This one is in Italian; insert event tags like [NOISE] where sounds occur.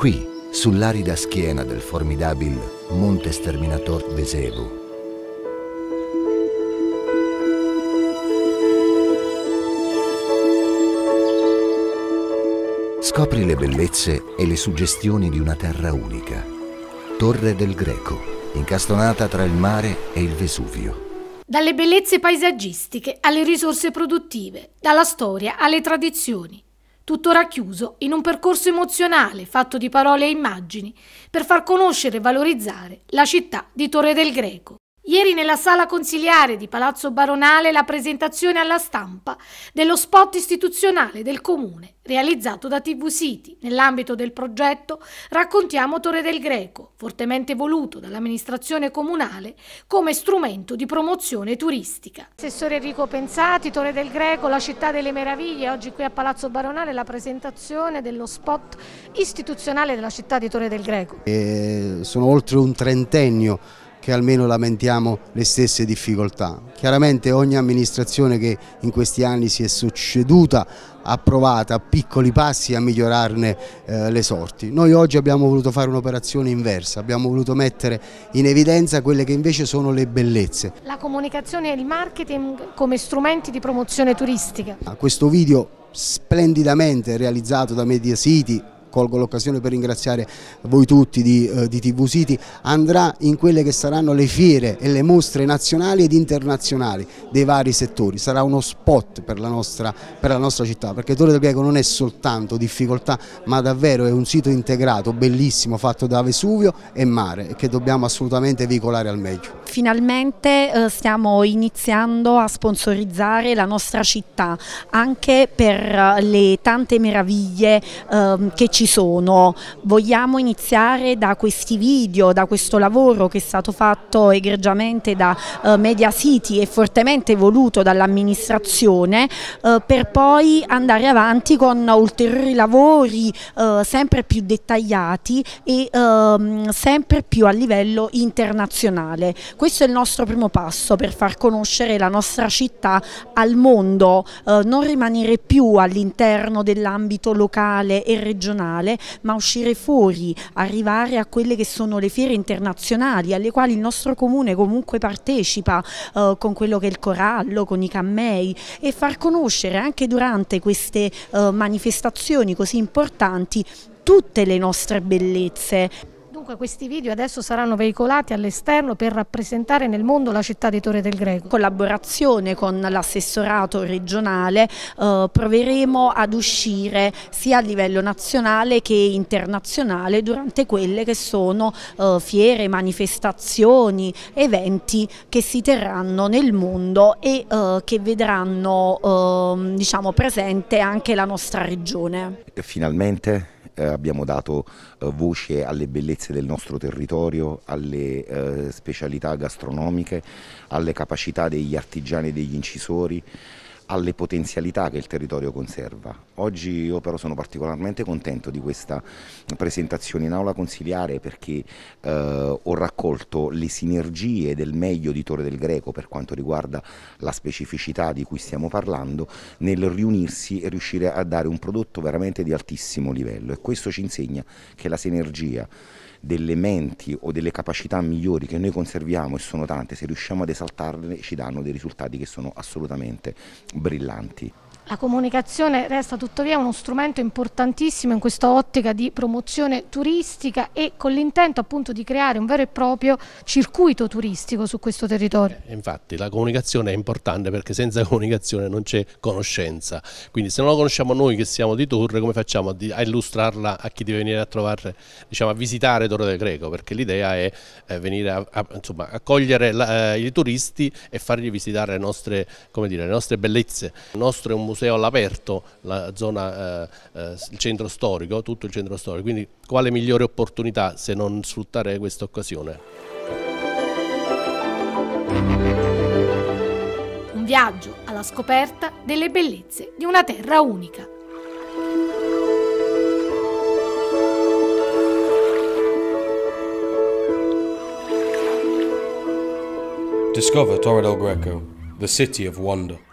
qui, sull'arida schiena del formidabile Monte Sterminator Vesevu. Scopri le bellezze e le suggestioni di una terra unica. Torre del Greco, incastonata tra il mare e il Vesuvio. Dalle bellezze paesaggistiche alle risorse produttive, dalla storia alle tradizioni tutto racchiuso in un percorso emozionale fatto di parole e immagini per far conoscere e valorizzare la città di Torre del Greco. Ieri nella sala consiliare di Palazzo Baronale la presentazione alla stampa dello spot istituzionale del comune realizzato da TV City nell'ambito del progetto Raccontiamo Torre del Greco, fortemente voluto dall'amministrazione comunale come strumento di promozione turistica. Assessore Enrico Pensati, Torre del Greco, la città delle meraviglie, oggi qui a Palazzo Baronale la presentazione dello spot istituzionale della città di Torre del Greco. E eh, sono oltre un trentennio che almeno lamentiamo le stesse difficoltà. Chiaramente ogni amministrazione che in questi anni si è succeduta ha provato a piccoli passi a migliorarne eh, le sorti. Noi oggi abbiamo voluto fare un'operazione inversa, abbiamo voluto mettere in evidenza quelle che invece sono le bellezze. La comunicazione e il marketing come strumenti di promozione turistica. A questo video splendidamente realizzato da Media City colgo l'occasione per ringraziare voi tutti di, eh, di TV City, andrà in quelle che saranno le fiere e le mostre nazionali ed internazionali dei vari settori, sarà uno spot per la nostra, per la nostra città, perché Torre del Greco non è soltanto difficoltà ma davvero è un sito integrato, bellissimo, fatto da Vesuvio e mare che dobbiamo assolutamente veicolare al meglio. Finalmente eh, stiamo iniziando a sponsorizzare la nostra città anche per eh, le tante meraviglie eh, che ci ci sono. Vogliamo iniziare da questi video, da questo lavoro che è stato fatto egregiamente da eh, Media City e fortemente voluto dall'amministrazione eh, per poi andare avanti con ulteriori lavori eh, sempre più dettagliati e ehm, sempre più a livello internazionale. Questo è il nostro primo passo per far conoscere la nostra città al mondo, eh, non rimanere più all'interno dell'ambito locale e regionale nazionale, ma uscire fuori, arrivare a quelle che sono le fiere internazionali, alle quali il nostro comune comunque partecipa eh, con quello che è il corallo, con i cammei e far conoscere anche durante queste eh, manifestazioni così importanti tutte le nostre bellezze. Comunque questi video adesso saranno veicolati all'esterno per rappresentare nel mondo la città di Torre del Greco. In Collaborazione con l'assessorato regionale eh, proveremo ad uscire sia a livello nazionale che internazionale durante quelle che sono eh, fiere, manifestazioni, eventi che si terranno nel mondo e eh, che vedranno ehm, diciamo, presente anche la nostra regione. Finalmente eh, abbiamo dato eh, voce alle bellezze del nostro territorio, alle eh, specialità gastronomiche, alle capacità degli artigiani e degli incisori alle potenzialità che il territorio conserva. Oggi io però sono particolarmente contento di questa presentazione in aula consiliare perché eh, ho raccolto le sinergie del meglio di Torre del Greco per quanto riguarda la specificità di cui stiamo parlando nel riunirsi e riuscire a dare un prodotto veramente di altissimo livello e questo ci insegna che la sinergia delle menti o delle capacità migliori che noi conserviamo e sono tante, se riusciamo ad esaltarle ci danno dei risultati che sono assolutamente brillanti. La comunicazione resta tuttavia uno strumento importantissimo in questa ottica di promozione turistica e con l'intento appunto di creare un vero e proprio circuito turistico su questo territorio. Eh, infatti la comunicazione è importante perché senza [LAUGHS] comunicazione non c'è conoscenza, quindi se non la conosciamo noi che siamo di Torre come facciamo a illustrarla a chi deve venire a trovare, diciamo a visitare Torre del Greco perché l'idea è eh, venire a, a insomma, accogliere la, eh, i turisti e fargli visitare le nostre, dire, le nostre bellezze, il nostro è un museo museo all'aperto eh, eh, il centro storico, tutto il centro storico, quindi quale migliore opportunità se non sfruttare questa occasione? Un viaggio alla scoperta delle bellezze di una terra unica. Discover Torre del Greco, the city of wonder.